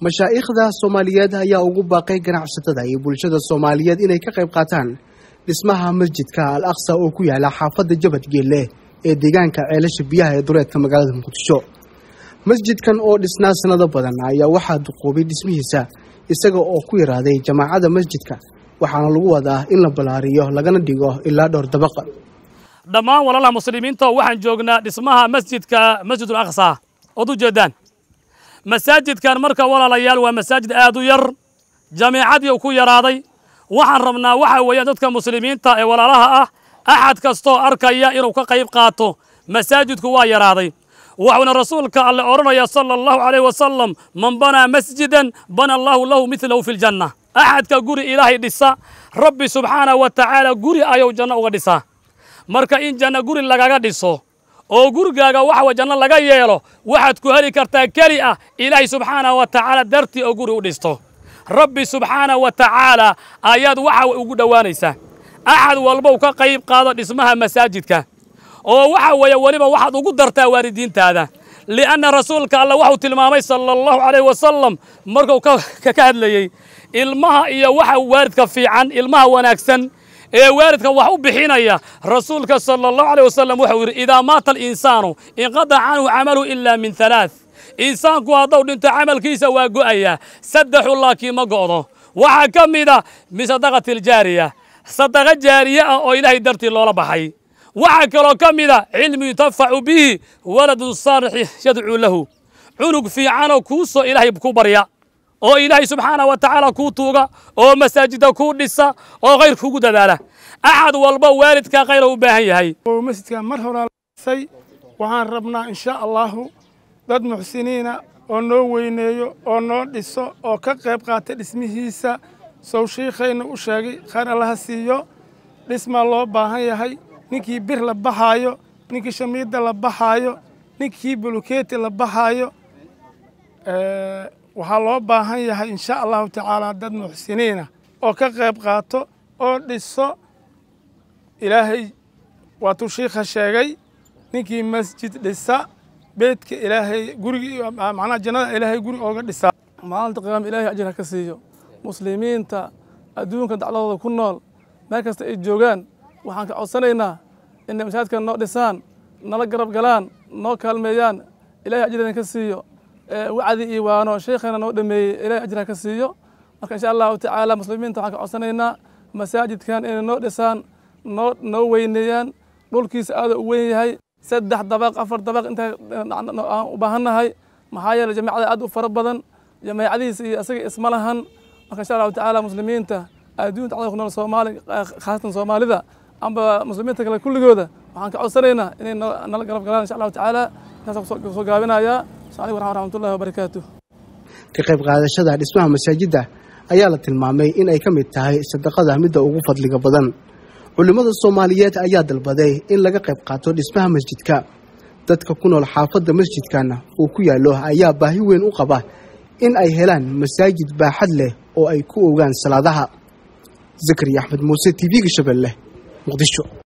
mashaa'ikhda soomaaliyeed ayaa ugu baaqay ganacsatada iyo bulshada soomaaliyeed inay ka qayb qaataan dhismaha masjidka al aqsa oo ku yaala xaafadda jabad geelle ee deegaanka ceelasha biyaha ee dureedka magaalada muqdisho masjidkan oo dhisnaa sannado badan ayaa waxaa duqoobay dhismihiisa isaga oo ku yaraaday jamaacadda masjidka waxaana lagu wadaa in la ballaariyo lagana dhigo ilaa dhowr dabaqa dhammaan walaalaha muslimiinta waxaan joognaa dhismaha masjidka masjidul aqsa ood u jeedaan مساجد كان مركا ولا ليال ومساجد آدو ير جميعات يوكو يراضي وحن ربنا وحن ويادتك مسلمين تا إيه ولا لها أه. أحد كستو أركايا إنو كقيب قاتو مساجد كوا يراضي وعن الرسول قال لأورنا يا صلى الله عليه وسلم من بنى مسجدا بنى الله له مثله في الجنة أحد كقري إلهي دسا ربي سبحانه وتعالى قري أيو جنة وغدسا مركا إن جنة قري لغاقا دسو او غورغاغا واخ وجنا لغا ييلو واحد كو هلي كارتا كلي اه سبحانه وتعالى درتي او غور ودستو ربي سبحانه وتعالى آيات واخ وجود غدوانيسا احد ولبا كا قيب اسمها دسمها مساجدكا او واخ ويا ولبا واحد وجود درتا واردين واردينتا لان رسولك الله واخو تلمامي صلى الله عليه وسلم مركو كا كادليي المها يا اي وارد كفي عن المها وناغسن ee waalidka wax u bixinaya rasuulka sala allahu caleyh wasalam wuxuu yidhi idaa maata alinsaanu inqadaca canhu amalu illa min halaath insaanku hadduu dhinto amalkiisa waa go'aya saddexu laakiin ma go'do waxaa ka mida min sadaqati aljaariya sadaqa jaariye ah oo ilaahay dartii loola baxay waxaa kaloo ka mida cilmi yuntafacu bihi waladun saalixi yadcuu lahu cunug fiicanoo soo ilaahay ku barya oo ilaahay subxaanah wa tacaala kuu tuuga oo masaajidda kuu dhisa oo khayr kugu dadaala axad walba waalidkaa khayra u baahan yahay masjidka mar horaasay waxaan rabnaa inshaa allaahu dad muxsiniina oo noo weyneeyo oo noo dhiso oo ka qayb qaata dhismihiisa sow shiikhayna u sheegay khayr allaha siiyo dhismaa loo baahan yahay ninkii bir la baxaayo ninkii shamiidda la baxaayo ninkii bulukeeti la baxaayo waxaa loo baahan yahay insha allahu tacaala dad muxsiniina ah oo ka qayb qaato oo dhiso ilaahay waatuu shiikha sheegay ninkii masjid dhisa beedka ilaahay gurigii macnaha jannada ilaahay guri ooga dhisa maalinta qiyaama ilahay ajir ha ka siiyo muslimiinta adduunka dacladooda ku nool meel kasta ay joogaan waxaan ka codsanaynaa inay masaajidkan noo dhisaan nala garab galaan noo kaalmeeyaan ilaahay ajir ka siiyo Eh, wacdi iyo waano sheekhana noo dhameeyey ilahay ajra ka siiyo marka insha allahu tacaala muslimiinta waxaan ka codsanaynaa masaajidkan inay noo dhisaan noo noo weyneeyaan dhulkiisa aada u weyn yahay saddex dabaq afar dabaq intaa eh, aan u baahannahay maxaa yeele jamacada aad u fara badan jamaacadihiisa iyo isaga isma lahan marka insha allahu tacaala muslimiinta adduunta cada ku nool soomaali eh, khaasatan soomaalida amba muslimiinta kale kulligooda waxaan ka codsanaynaa inay nala garab galaan insha allahu tacaala intaas kusoo gaabinayaa asalaikum waraxmatullahi wabarakaatu ka qayb qaadashada dhismaha masaajidda ayaa la tilmaamay in ay ka mid tahay sadaqada midda ugu fadliga badan culimmada soomaaliyeed ayaa dalbaday in laga qayb qaato dhismaha masjidka dadka ku nool xaafadda masjidkana uu ku yaallo ayaa baahi weyn u qaba in ay helaan masaajid baaxad leh oo ay ku ogaan salaadaha zakariya axmed muuse t v-ga shabeelleh muqdisho